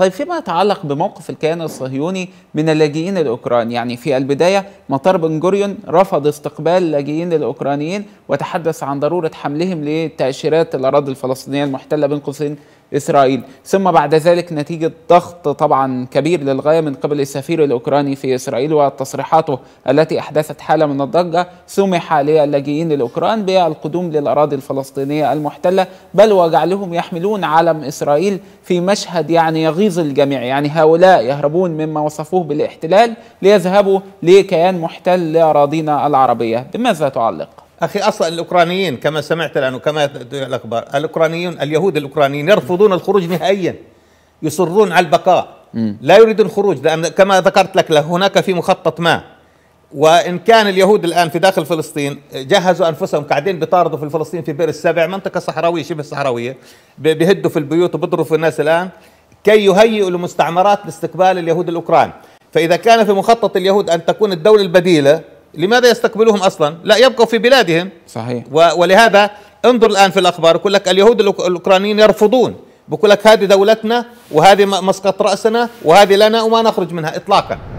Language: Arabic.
طيب فيما يتعلق بموقف الكيان الصهيوني من اللاجئين الاوكران يعني في البدايه مطار بنجوريون رفض استقبال اللاجئين الاوكرانيين وتحدث عن ضروره حملهم لتاشيرات الاراضي الفلسطينيه المحتله بين قوسين إسرائيل ثم بعد ذلك نتيجة ضغط طبعا كبير للغاية من قبل السفير الأوكراني في إسرائيل وتصريحاته التي أحدثت حالة من الضجة سمح للاجئين الأوكران بالقدوم للأراضي الفلسطينية المحتلة بل وجعلهم يحملون علم إسرائيل في مشهد يعني يغيظ الجميع يعني هؤلاء يهربون مما وصفوه بالاحتلال ليذهبوا لكيان محتل لأراضينا العربية بماذا تعلق؟ اخي اصلا الاوكرانيين كما سمعت الان وكما الاخبار الاوكرانيون اليهود الاوكرانيين يرفضون الخروج نهائيا يصرون على البقاء لا يريدون الخروج لان كما ذكرت لك له هناك في مخطط ما وان كان اليهود الان في داخل فلسطين جهزوا انفسهم قاعدين بيطاردوا في فلسطين في بئر السبع منطقه صحراويه شبه صحراويه بيهدوا في البيوت وبيضربوا في الناس الان كي يهيئوا لمستعمرات لاستقبال اليهود الاوكران فاذا كان في مخطط اليهود ان تكون الدوله البديله لماذا يستقبلهم اصلا؟ لا يبقوا في بلادهم صحيح ولهذا انظر الان في الاخبار يقول لك اليهود الاوكرانيين يرفضون بقول لك هذه دولتنا وهذه مسقط راسنا وهذه لنا وما نخرج منها اطلاقا